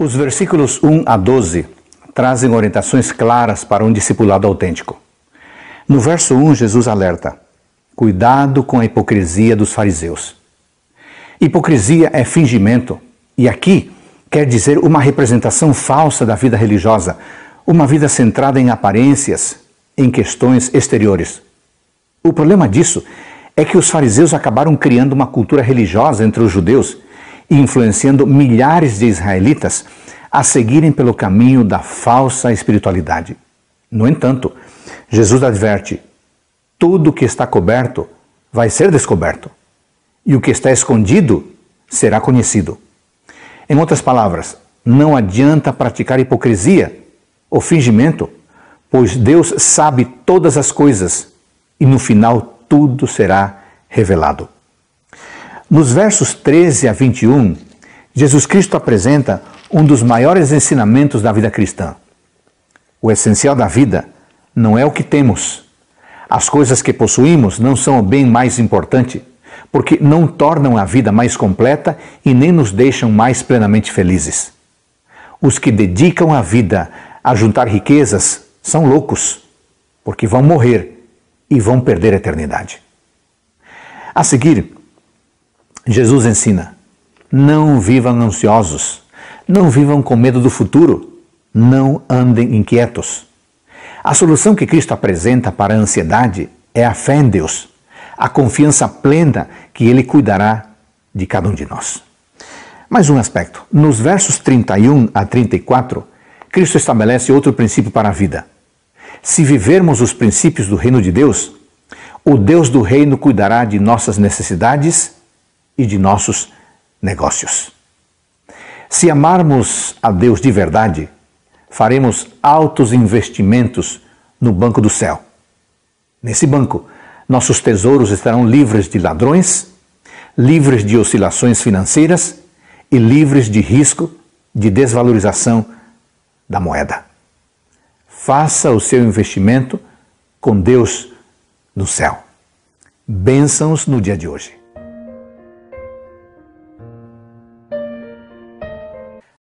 Os versículos 1 a 12 trazem orientações claras para um discipulado autêntico. No verso 1, Jesus alerta: Cuidado com a hipocrisia dos fariseus. Hipocrisia é fingimento, e aqui quer dizer uma representação falsa da vida religiosa, uma vida centrada em aparências, em questões exteriores. O problema disso é que os fariseus acabaram criando uma cultura religiosa entre os judeus influenciando milhares de israelitas a seguirem pelo caminho da falsa espiritualidade. No entanto, Jesus adverte: tudo que está coberto vai ser descoberto, e o que está escondido será conhecido. Em outras palavras, não adianta praticar hipocrisia ou fingimento, pois Deus sabe todas as coisas e no final tudo será revelado. Nos versos 13 a 21, Jesus Cristo apresenta um dos maiores ensinamentos da vida cristã. O essencial da vida não é o que temos. As coisas que possuímos não são o bem mais importante, porque não tornam a vida mais completa e nem nos deixam mais plenamente felizes. Os que dedicam a vida a juntar riquezas são loucos, porque vão morrer e vão perder a eternidade. A seguir, Jesus ensina: não vivam ansiosos, não vivam com medo do futuro, não andem inquietos. A solução que Cristo apresenta para a ansiedade é a fé em Deus, a confiança plena que Ele cuidará de cada um de nós. Mais um aspecto: nos versos 31 a 34, Cristo estabelece outro princípio para a vida. Se vivermos os princípios do reino de Deus, o Deus do reino cuidará de nossas necessidades e de nossos negócios. Se amarmos a Deus de verdade, faremos altos investimentos no banco do céu. Nesse banco, nossos tesouros estarão livres de ladrões, livres de oscilações financeiras e livres de risco de desvalorização da moeda. Faça o seu investimento com Deus no céu. Bênçãos no dia de hoje.